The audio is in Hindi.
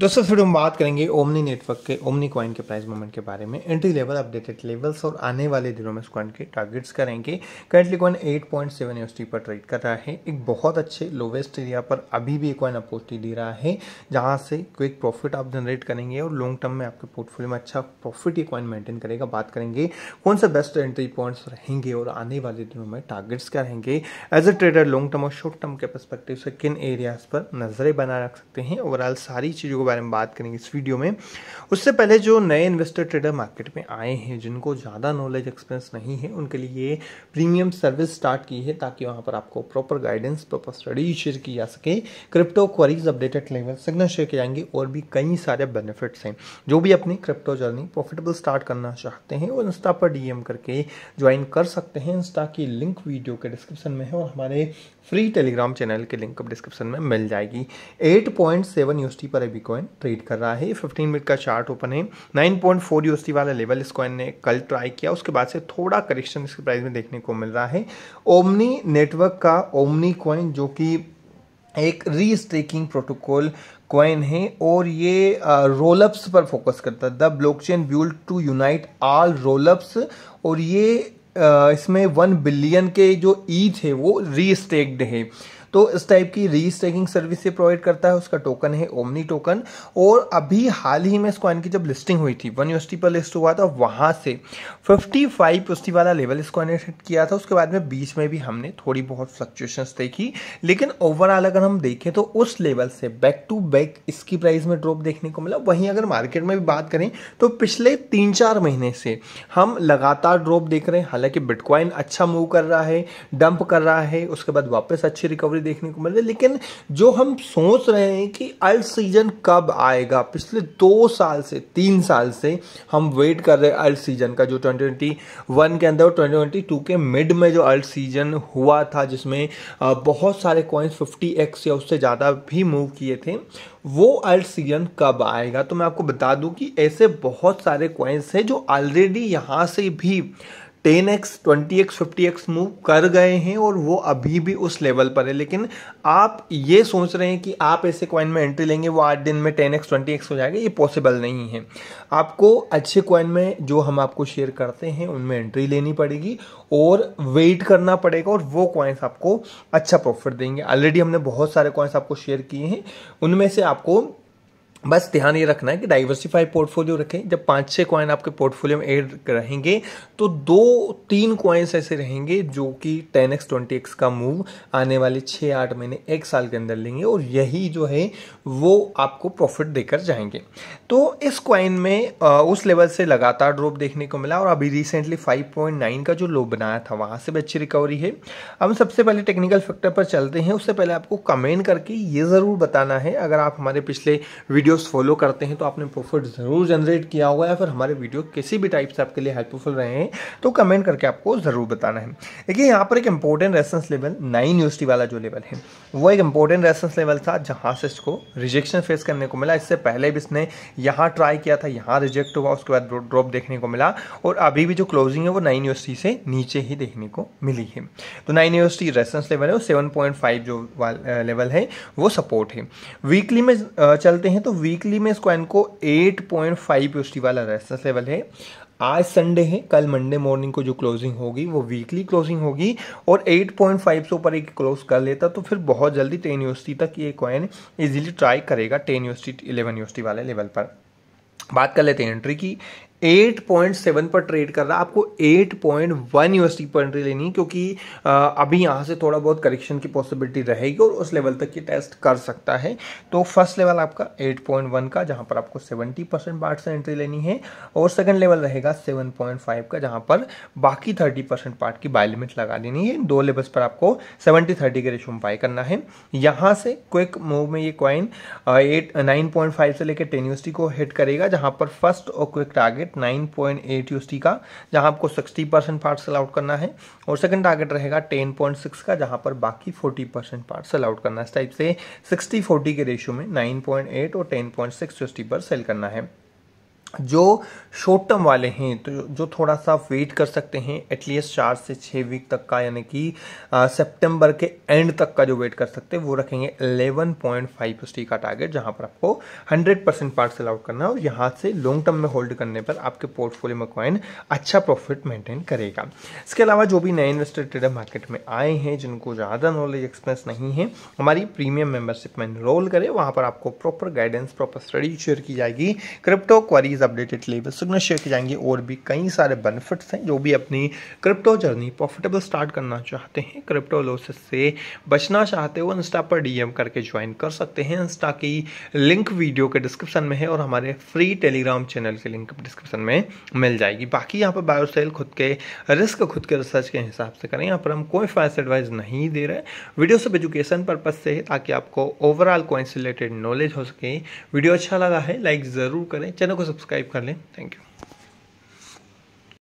दोस्तों फिर हम बात करेंगे ओमनी नेटवर्क के ओमनी कॉइन के प्राइस मूवमेंट के बारे में एंट्री लेवल अपडेटेड लेवल्स और आने वाले दिनों में इस कॉइन के टारगेट्स करेंगे करंटली कॉइन 8.7 पॉइंट पर ट्रेड कर रहा है एक बहुत अच्छे लोवेस्ट एरिया पर अभी भी एक कॉइन अपोजिटी दे रहा है जहां से क्विक प्रॉफिट आप जनरेट करेंगे और लॉन्ग टर्म में आपके पोर्टफोलियो में अच्छा प्रॉफिट ये कॉइन मेंटेन करेगा बात करेंगे कौन से बेस्ट एंट्री पॉइंट्स रहेंगे और आने वाले दिनों में टारगेट्स क्या रहेंगे as a trader long term और शॉर्ट टर्म के परस्पेक्टिव से किन एरियाज पर नजरें बना रख सकते हैं ओवरऑल सारी चीज़ों को बारे में बात करेंगे इस वीडियो में उससे पहले जो नए इन्वेस्टर ट्रेडर मार्केट में आए हैं जिनको ज़्यादा नॉलेज एक्सपीरियंस नहीं है उनके लिए प्रीमियम सर्विस स्टार्ट की है ताकि वहाँ पर आपको proper guidance proper study share की जा सके crypto queries updated level signal share किए जाएंगे और भी कई सारे बेनिफिट्स हैं जो भी अपनी क्रिप्टो जर्नी प्रॉफिटेबल स्टार्ट करना चाहते हैं वो इंस्टा पर डी करके ज्वाइन कर सकते हैं इंस्टा की लिंक वीडियो के डिस्क्रिप्शन में है और हमारे फ्री टेलीग्राम चैनल के लिंक अब डिस्क्रिप्शन में मिल जाएगी एट पॉइंट सेवन यूएसटी पर को कॉइन ट्रेड कर रहा है फिफ्टीन मिनट का चार्ट ओपन है नाइन पॉइंट फोर यूएसडी वाला लेवल इस कॉइन ने कल ट्राई किया उसके बाद से थोड़ा करेक्शन इसके प्राइस में देखने को मिल रहा है ओमनी नेटवर्क का ओमनी कॉइन जो कि एक रीस्टेकिंग प्रोटोकॉल कॉइन है और ये रोलअप्स पर फोकस करता है the blockchain built to unite all rollups और ये आ, इसमें वन बिलियन के जो ईथ है वो रीस्टेक्ड है तो इस टाइप की री स्टेकिंग सर्विस ये प्रोवाइड करता है उसका टोकन है ओमनी टोकन और अभी हाल ही में इस कॉइन की जब लिस्टिंग हुई थी वन यूएसटी पर लिस्ट हुआ था वहाँ से फिफ्टी फाइव यूएसटी वाला लेवल इस कॉइन ने हिट किया था उसके बाद में बीच में भी हमने थोड़ी बहुत फ्लक्चुएशन देखी लेकिन ओवरऑल अगर हम देखें तो उस लेवल से बैक टू बैक इसकी प्राइस में ड्रॉप देखने को मिला वहीं अगर मार्केट में भी बात करें तो पिछले तीन चार महीने से हम लगातार ड्रॉप देख रहे हैं हालांकि बिटकॉइन अच्छा मूव कर रहा है डंप कर रहा है उसके बाद वापस अच्छी रिकवरी खबरें देखने को मिल रही लेकिन जो हम सोच रहे हैं कि अल्ट सीजन कब आएगा पिछले दो साल से तीन साल से हम वेट कर रहे हैं अल्ट सीजन का जो 2021 के अंदर और 2022 के मिड में जो अल्ट सीजन हुआ था जिसमें बहुत सारे कॉइन्स फिफ्टी एक्स या उससे ज़्यादा भी मूव किए थे वो अल्ट सीजन कब आएगा तो मैं आपको बता दूं कि ऐसे बहुत सारे कॉइन्स हैं जो ऑलरेडी यहाँ से भी ten x twenty x fifty x move कर गए हैं और वो अभी भी उस लेवल पर है लेकिन आप ये सोच रहे हैं कि आप ऐसे कॉइन में एंट्री लेंगे वो आठ दिन में टेन एक्स ट्वेंटी एक्स हो जाएगा ये पॉसिबल नहीं है आपको अच्छे कॉइन में जो हम आपको शेयर करते हैं उनमें एंट्री लेनी पड़ेगी और वेट करना पड़ेगा और वो कॉइन्स आपको अच्छा प्रॉफिट देंगे ऑलरेडी हमने बहुत सारे कॉइन्स आपको शेयर किए हैं उनमें से आपको बस ध्यान ये रखना है कि डाइवर्सिफाई पोर्टफोलियो रखें जब पाँच छः कॉइन आपके पोर्टफोलियो में एड रहेंगे तो दो तीन कॉइन्स ऐसे रहेंगे जो कि टेन एक्स ट्वेंटी एक्स का मूव आने वाले छः आठ महीने एक साल के अंदर लेंगे और यही जो है वो आपको प्रॉफिट देकर जाएंगे तो इस कॉइन में उस लेवल से लगातार ड्रॉप देखने को मिला और अभी रिसेंटली फाइव पॉइंट नाइन का जो लो बनाया था वहाँ से भी अच्छी रिकवरी है हम सबसे पहले टेक्निकल फैक्टर पर चलते हैं उससे पहले आपको कमेंट करके ये ज़रूर बताना है अगर आप हमारे पिछले वीडियो वीडियोस फॉलो करते हैं तो आपने प्रॉफिट ज़रूर जनरेट किया होगा या फिर हमारे वीडियो किसी भी टाइप से आपके लिए हेल्पफुल रहे हैं तो कमेंट करके आपको ज़रूर बताना है देखिए यहाँ पर एक important resistance level nine university वाला जो लेवल है वो एक इंपॉर्टेंट रेसेंस लेवल था जहाँ से इसको रिजेक्शन फेस करने को मिला इससे पहले भी इसने यहाँ ट्राई किया था यहाँ रिजेक्ट हुआ उसके बाद ड्रॉप देखने को मिला और अभी भी जो क्लोजिंग है वो नाइन यूनिवर्सिटी से नीचे ही देखने को मिली है तो नाइन यूनिवर्सिटी रेसेंस लेवल है वो सेवन जो लेवल है वो सपोर्ट है वीकली में चलते हैं तो वीकली में स्क्वाइन को 8.5 पीएसटी वाला रेस्टेंस लेवल है आज संडे है कल मंडे मॉर्निंग को जो क्लोजिंग होगी वो वीकली क्लोजिंग होगी और 8.5 से ऊपर एक क्लोज कर लेता तो फिर बहुत जल्दी टेन यूएसटी तक ये क्वाइन इजीली ट्राई करेगा टेन यूएसटी इलेवन यूएसटी वाले लेवल पर बात कर लेते हैं एंट्री की 8.7 पर ट्रेड कर रहा है आपको 8.1 यूएसडी पर एंट्री लेनी है क्योंकि अभी यहाँ से थोड़ा बहुत करेक्शन की पॉसिबिलिटी रहेगी और उस लेवल तक की टेस्ट कर सकता है तो फर्स्ट लेवल आपका 8.1 का जहाँ पर आपको 70 परसेंट पार्ट से एंट्री लेनी है और सेकंड लेवल रहेगा 7.5 का जहाँ पर बाकी 30 परसेंट पार्ट की बाई लिमिट लगा देनी है दो लेवल्स पर आपको सेवेंटी थर्टी के रेशो में बाई करना है यहाँ से क्विक मूव में ये क्वाइन एट नाइन से लेकर टेन यूएसडी को हिट करेगा जहाँ पर फर्स्ट और क्विक टारगेट टारगेट 9.8 यूएसडी का जहां आपको 60 परसेंट पार्ट सेल आउट करना है और सेकंड टारगेट रहेगा 10.6 का जहां पर बाकी 40 परसेंट पार्ट सेल आउट करना है इस टाइप से 60-40 के रेशियो में 9.8 और 10.6 पॉइंट पर सेल करना है जो शॉर्ट टर्म वाले हैं तो जो थोड़ा सा वेट कर सकते हैं एटलीस्ट चार से छः वीक तक का यानी कि सितंबर के एंड तक का जो वेट कर सकते हैं वो रखेंगे 11.5 पॉइंट का टारगेट जहां पर आपको 100 परसेंट पार्ट सेल आउट करना है और यहां से लॉन्ग टर्म में होल्ड करने पर आपके पोर्टफोलियो में क्वाइन अच्छा प्रॉफिट मेंटेन करेगा इसके अलावा जो भी नए इन्वेस्टर ट्रेडर मार्केट में आए हैं जिनको ज़्यादा नॉलेज एक्सपेंस नहीं है हमारी प्रीमियम मेंबरशिप में इनरोल करें वहाँ पर आपको proper guidance proper study share की जाएगी क्रिप्टो क्वारीज लीज अपडेटेड लेवल सिग्नल शेयर के जाएंगे और भी कई सारे बेनिफिट्स हैं जो भी अपनी क्रिप्टो जर्नी प्रॉफिटेबल स्टार्ट करना चाहते हैं क्रिप्टो लोसेस से बचना चाहते हो इंस्टा पर डीएम करके ज्वाइन कर सकते हैं इंस्टा की लिंक वीडियो के डिस्क्रिप्शन में है और हमारे फ्री टेलीग्राम चैनल की लिंक डिस्क्रिप्शन में मिल जाएगी बाकी यहाँ पर बायोसेल खुद के रिस्क खुद के रिसर्च के हिसाब से करें यहाँ पर हम कोई फाइनेंस एडवाइस नहीं दे रहे वीडियो सब एजुकेशन पर्पज से है ताकि आपको ओवरऑल कॉइन रिलेटेड नॉलेज हो सके वीडियो अच्छा लगा है लाइक ज़रूर करें चैनल को सब्सक्राइब सब्सक्राइब कर लें थैंक यू